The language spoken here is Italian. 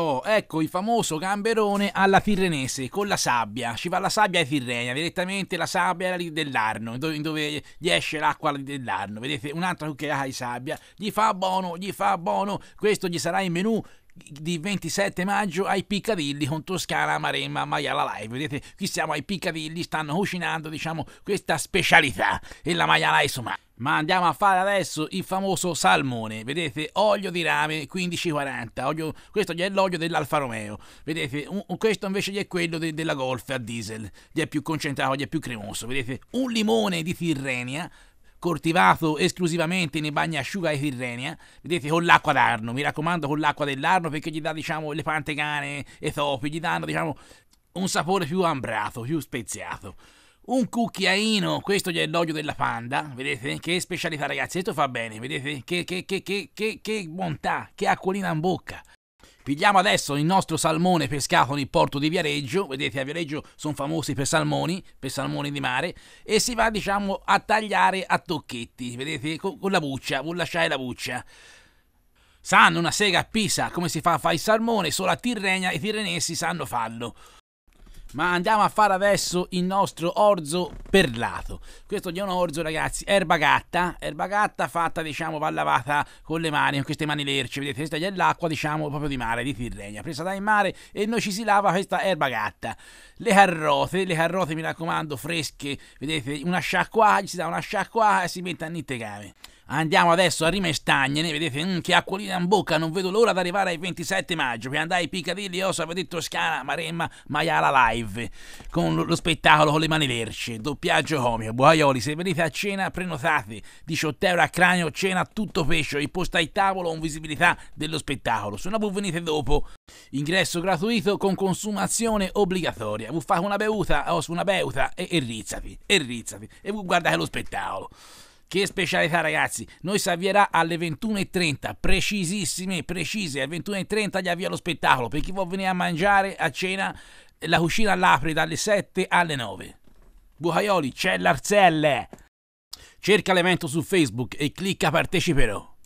Oh, ecco il famoso gamberone alla Tirrenese con la sabbia. Ci va la sabbia ai Tirrenia, direttamente la sabbia dell'Arno, dove, dove gli esce l'acqua dell'Arno. Vedete, un'altra cucchiaia di sabbia. Gli fa buono, gli fa buono. Questo gli sarà in menù di 27 maggio ai Piccadilli con Toscana, Maremma, Maiala Live. Vedete, qui siamo ai Piccadilli, stanno cucinando, diciamo, questa specialità e la Maiala Live sommaria ma andiamo a fare adesso il famoso salmone, vedete olio di rame 1540, olio, questo gli è l'olio dell'Alfa Romeo, vedete un, questo invece gli è quello de, della Golf a diesel, gli è più concentrato, gli è più cremoso, vedete un limone di Tirrenia coltivato esclusivamente nei bagnasciuga di Tirrenia, vedete con l'acqua d'arno, mi raccomando con l'acqua dell'arno perché gli dà diciamo le pantegane e topi, gli danno diciamo un sapore più ambrato, più speziato un cucchiaino, questo è l'olio della panda, vedete? Che specialità ragazzi, questo fa bene, vedete? Che, che, che, che, bontà, che acquolina in bocca. Pigliamo adesso il nostro salmone pescato nel porto di Viareggio, vedete a Viareggio sono famosi per salmoni, per salmoni di mare, e si va diciamo a tagliare a tocchetti, vedete? Con, con la buccia, vuol lasciare la buccia. Sanno una sega a Pisa come si fa a fare il salmone, solo a Tirrenia i tirrenesi sanno farlo. Ma andiamo a fare adesso il nostro orzo perlato. Questo è un orzo, ragazzi, erba gatta, erba gatta fatta, diciamo, va lavata con le mani, con queste mani lerce, vedete, questa è l'acqua, diciamo, proprio di mare, di Tirrenia, presa dal mare e noi ci si lava questa erba gatta. Le carote, le carote, mi raccomando, fresche, vedete, una sciacqua, si dà una sciacqua e si mette a nittegare. Andiamo adesso a Rimestagne, vedete mm, che acquolina in bocca, non vedo l'ora di arrivare ai 27 maggio, per andare ai Piccadilly, Osa, vedete Toscana, Maremma, Maiala Live, con lo, lo spettacolo con le mani lerce, doppiaggio comico, buaioli, se venite a cena prenotate, 18 euro a cranio, cena tutto pesce, imposta ai tavolo con visibilità dello spettacolo, se no voi venite dopo, ingresso gratuito con consumazione obbligatoria, vuoi fare una beuta, Osa oh, una beuta e, e rizzati, e rizzati, e voi guardate lo spettacolo. Che specialità ragazzi, noi si avvierà alle 21.30, precisissime, precise, alle 21.30 gli avvia lo spettacolo, per chi vuol venire a mangiare, a cena, la cucina l'apre dalle 7 alle 9. Bucaioli, c'è l'arzelle! Cerca l'evento su Facebook e clicca parteciperò.